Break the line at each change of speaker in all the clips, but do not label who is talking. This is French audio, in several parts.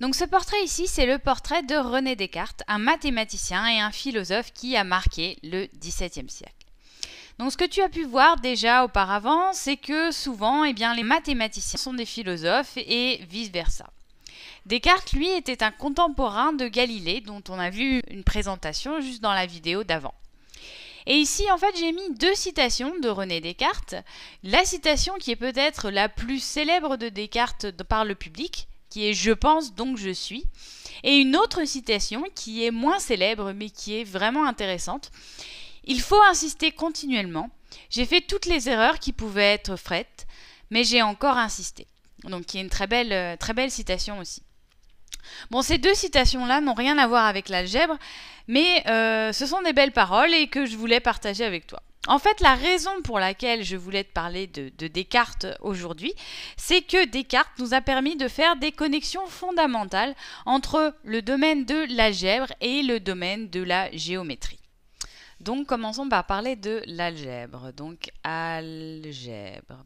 Donc ce portrait ici, c'est le portrait de René Descartes, un mathématicien et un philosophe qui a marqué le XVIIe siècle. Donc ce que tu as pu voir déjà auparavant, c'est que souvent, eh bien, les mathématiciens sont des philosophes et vice-versa. Descartes, lui, était un contemporain de Galilée, dont on a vu une présentation juste dans la vidéo d'avant. Et ici, en fait, j'ai mis deux citations de René Descartes. La citation qui est peut-être la plus célèbre de Descartes par le public, qui est Je pense donc je suis. Et une autre citation qui est moins célèbre mais qui est vraiment intéressante. Il faut insister continuellement. J'ai fait toutes les erreurs qui pouvaient être faites, mais j'ai encore insisté. Donc qui est une très belle, euh, très belle citation aussi. Bon, ces deux citations-là n'ont rien à voir avec l'algèbre, mais euh, ce sont des belles paroles et que je voulais partager avec toi. En fait, la raison pour laquelle je voulais te parler de, Descartes aujourd'hui, c'est que Descartes nous a permis de faire des connexions fondamentales entre le domaine de l'algèbre et le domaine de la géométrie. Donc commençons par parler de l'algèbre. Donc algèbre.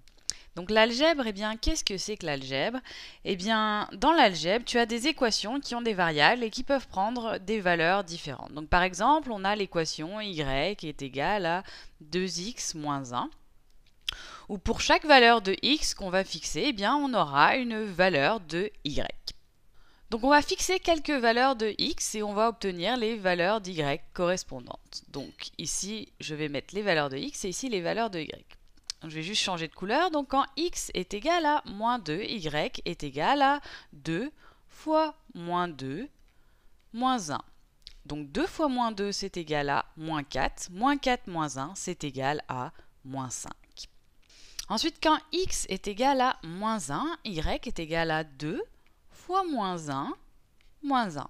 Donc l'algèbre, eh bien, qu'est-ce que c'est que l'algèbre Eh bien, dans l'algèbre, tu as des équations qui ont des variables et qui peuvent prendre des valeurs différentes. Donc par exemple, on a l'équation y est égale à 2x moins 1 Ou pour chaque valeur de x qu'on va fixer, eh bien, on aura une valeur de y. Donc on va fixer quelques valeurs de x et on va obtenir les valeurs d'y correspondantes. Donc ici, je vais mettre les valeurs de x et ici les valeurs de y je vais juste changer de couleur. Donc quand x est égal à moins 2, y est égal à 2 fois moins 2 moins 1. Donc 2 fois moins 2, c'est égal à moins 4. Moins 4 moins 1, c'est égal à moins 5. Ensuite, quand x est égal à moins 1, y est égal à 2 fois moins 1 moins 1.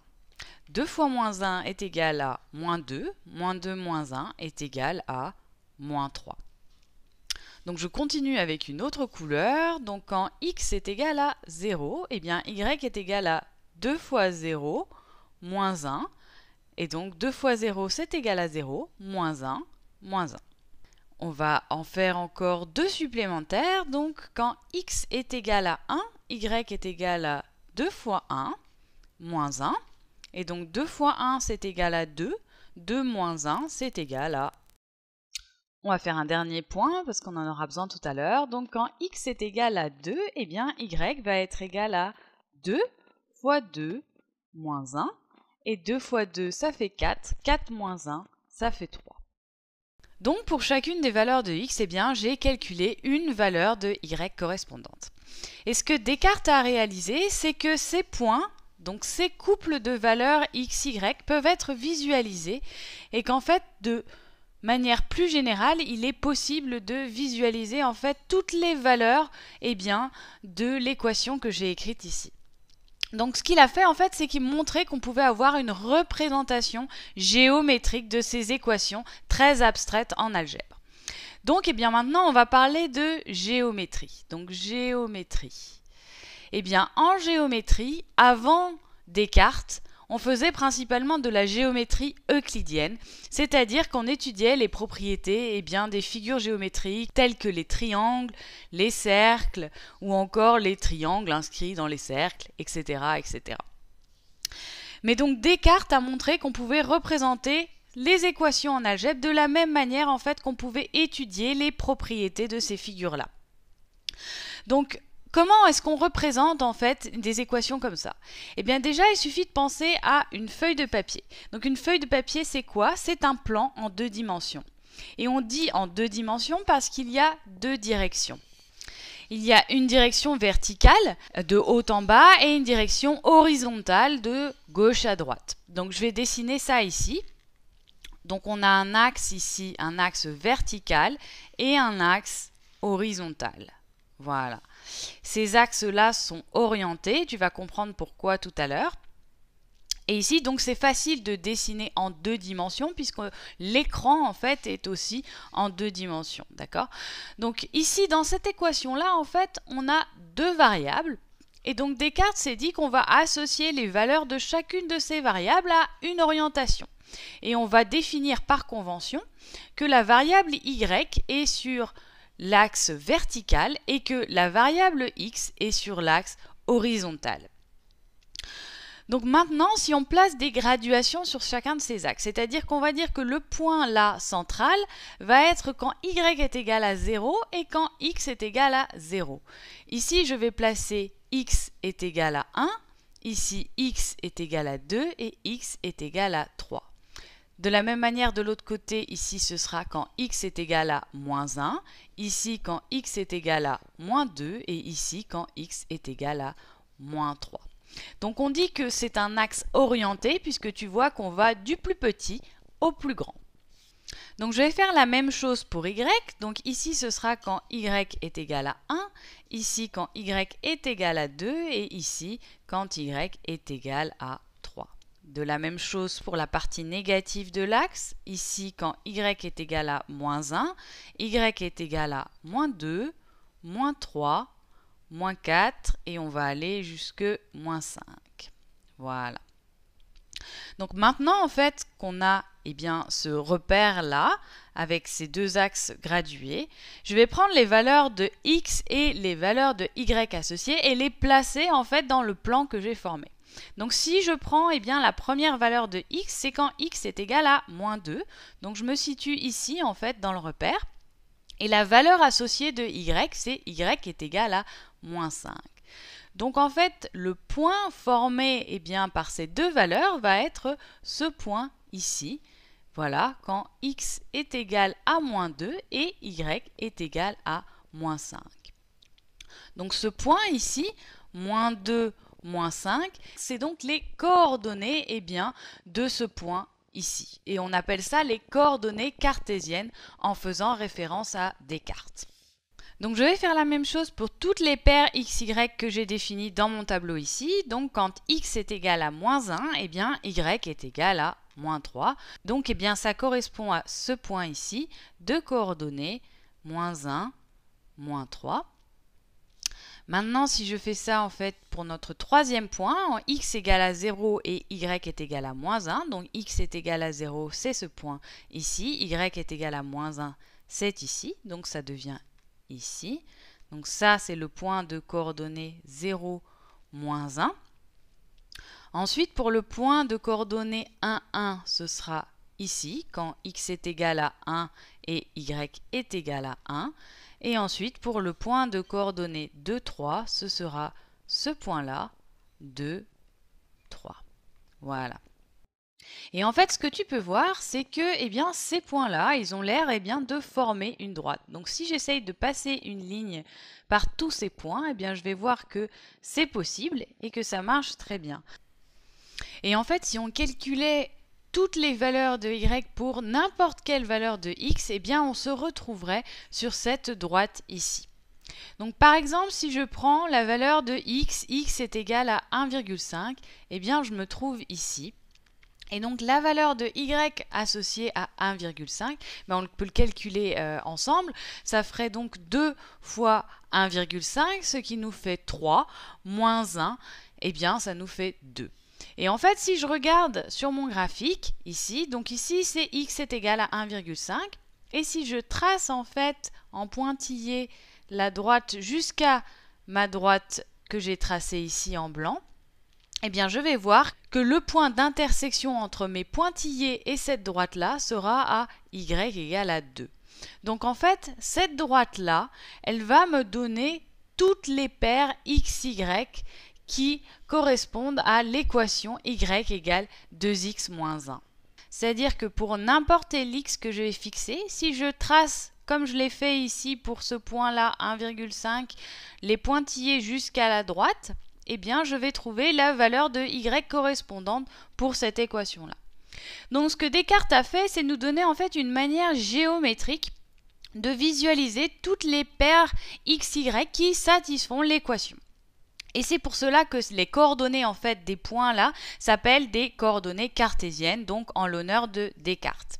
2 fois moins 1 est égal à moins 2. Moins 2 moins 1 est égal à moins 3. Donc je continue avec une autre couleur. Donc quand x est égal à 0, et eh bien y est égal à 2 fois 0 moins 1. Et donc 2 fois 0, c'est égal à 0, moins 1, moins 1. On va en faire encore deux supplémentaires. Donc quand x est égal à 1, y est égal à 2 fois 1, moins 1. Et donc 2 fois 1, c'est égal à 2. 2 moins 1, c'est égal à on va faire un dernier point parce qu'on en aura besoin tout à l'heure. Donc quand x est égal à 2, et eh bien y va être égal à 2 fois 2 moins 1. Et 2 fois 2, ça fait 4. 4 moins 1, ça fait 3. Donc pour chacune des valeurs de x, et eh bien j'ai calculé une valeur de y correspondante. Et ce que Descartes a réalisé, c'est que ces points, donc ces couples de valeurs x, y, peuvent être visualisés et qu'en fait de manière plus générale, il est possible de visualiser en fait toutes les valeurs et eh bien, de l'équation que j'ai écrite ici. Donc ce qu'il a fait en fait, c'est qu'il montrait qu'on pouvait avoir une représentation géométrique de ces équations très abstraites en algèbre. Donc eh bien maintenant, on va parler de géométrie. Donc géométrie. Eh bien en géométrie, avant Descartes, on faisait principalement de la géométrie euclidienne, c'est-à-dire qu'on étudiait les propriétés eh bien, des figures géométriques telles que les triangles, les cercles ou encore les triangles inscrits dans les cercles, etc. etc. Mais donc Descartes a montré qu'on pouvait représenter les équations en algèbre de la même manière en fait qu'on pouvait étudier les propriétés de ces figures-là. Donc Comment est-ce qu'on représente en fait des équations comme ça Eh bien déjà, il suffit de penser à une feuille de papier. Donc une feuille de papier, c'est quoi C'est un plan en deux dimensions. Et on dit en deux dimensions parce qu'il y a deux directions. Il y a une direction verticale de haut en bas et une direction horizontale de gauche à droite. Donc je vais dessiner ça ici. Donc on a un axe ici, un axe vertical et un axe horizontal. Voilà. Ces axes-là sont orientés, tu vas comprendre pourquoi tout à l'heure. Et ici, donc, c'est facile de dessiner en deux dimensions puisque l'écran, en fait, est aussi en deux dimensions, d'accord Donc, ici, dans cette équation-là, en fait, on a deux variables. Et donc, Descartes s'est dit qu'on va associer les valeurs de chacune de ces variables à une orientation. Et on va définir par convention que la variable y est sur l'axe vertical et que la variable x est sur l'axe horizontal. Donc maintenant, si on place des graduations sur chacun de ces axes, c'est-à-dire qu'on va dire que le point là central va être quand y est égal à 0 et quand x est égal à 0. Ici, je vais placer x est égal à 1, ici x est égal à 2 et x est égal à 3. De la même manière, de l'autre côté, ici, ce sera quand x est égal à moins 1, ici quand x est égal à moins 2, et ici quand x est égal à moins 3. Donc on dit que c'est un axe orienté, puisque tu vois qu'on va du plus petit au plus grand. Donc je vais faire la même chose pour y. Donc ici ce sera quand y est égal à 1, ici quand y est égal à 2 et ici quand y est égal à de la même chose pour la partie négative de l'axe, ici quand y est égal à moins 1, y est égal à moins 2, moins 3, moins 4 et on va aller jusque moins 5. Voilà. Donc maintenant en fait qu'on a eh bien, ce repère là avec ces deux axes gradués, je vais prendre les valeurs de x et les valeurs de y associées et les placer en fait dans le plan que j'ai formé. Donc si je prends eh bien, la première valeur de x, c'est quand x est égal à moins 2. Donc je me situe ici en fait dans le repère. Et la valeur associée de y, c'est y est égal à moins 5. Donc en fait, le point formé eh bien, par ces deux valeurs va être ce point ici. Voilà, quand x est égal à moins 2 et y est égal à moins 5. Donc ce point ici, moins 2 5. C'est donc les coordonnées eh de ce point ici. Et on appelle ça les coordonnées cartésiennes en faisant référence à Descartes. Donc je vais faire la même chose pour toutes les paires x, y que j'ai définies dans mon tableau ici. Donc quand x est égal à moins 1, eh bien y est égal à moins 3. Donc eh bien ça correspond à ce point ici, de coordonnées moins 1, moins 3. Maintenant, si je fais ça, en fait, pour notre troisième point, x égale à 0 et y est égal à moins 1, donc x est égal à 0, c'est ce point ici, y est égal à moins 1, c'est ici, donc ça devient ici. Donc ça, c'est le point de coordonnées 0, moins 1. Ensuite, pour le point de coordonnées 1, 1, ce sera ici, quand x est égal à 1 et y est égal à 1. Et ensuite, pour le point de coordonnées 2, 3, ce sera ce point-là, 2, 3. Voilà. Et en fait, ce que tu peux voir, c'est que eh bien, ces points-là, ils ont l'air eh bien, de former une droite. Donc si j'essaye de passer une ligne par tous ces points, eh bien, je vais voir que c'est possible et que ça marche très bien. Et en fait, si on calculait toutes les valeurs de y pour n'importe quelle valeur de x, eh bien on se retrouverait sur cette droite ici. Donc par exemple, si je prends la valeur de x, x est égal à 1,5, eh bien je me trouve ici. Et donc la valeur de y associée à 1,5, ben, on peut le calculer euh, ensemble, ça ferait donc 2 fois 1,5, ce qui nous fait 3, moins 1, eh bien ça nous fait 2. Et en fait, si je regarde sur mon graphique, ici, donc ici c'est x est égal à 1,5, et si je trace en fait en pointillé la droite jusqu'à ma droite que j'ai tracée ici en blanc, eh bien je vais voir que le point d'intersection entre mes pointillés et cette droite-là sera à y égale à 2. Donc en fait, cette droite-là, elle va me donner toutes les paires x, y qui correspondent à l'équation y égale 2x moins 1. C'est-à-dire que pour n'importe x que je vais fixer, si je trace comme je l'ai fait ici pour ce point-là 1,5, les pointillés jusqu'à la droite, eh bien je vais trouver la valeur de y correspondante pour cette équation-là. Donc ce que Descartes a fait, c'est nous donner en fait une manière géométrique de visualiser toutes les paires x, y qui satisfont l'équation. Et c'est pour cela que les coordonnées en fait des points là s'appellent des coordonnées cartésiennes, donc en l'honneur de Descartes.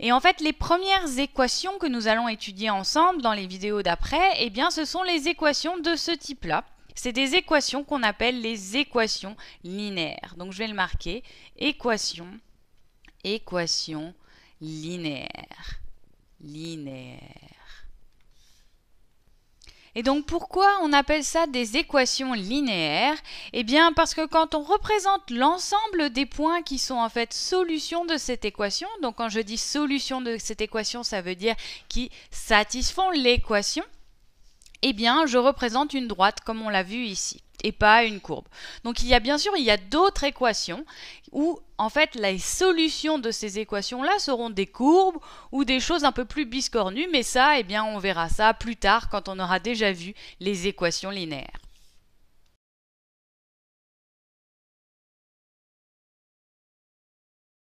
Et en fait, les premières équations que nous allons étudier ensemble dans les vidéos d'après, eh bien, ce sont les équations de ce type-là. C'est des équations qu'on appelle les équations linéaires. Donc, je vais le marquer équation, équation linéaire, linéaire. Et donc pourquoi on appelle ça des équations linéaires Eh bien parce que quand on représente l'ensemble des points qui sont en fait solutions de cette équation, donc quand je dis solution de cette équation, ça veut dire qui satisfont l'équation, eh bien je représente une droite comme on l'a vu ici et pas une courbe. Donc il y a bien sûr, il y a d'autres équations où en fait les solutions de ces équations-là seront des courbes ou des choses un peu plus biscornues, mais ça, eh bien, on verra ça plus tard quand on aura déjà vu les équations linéaires.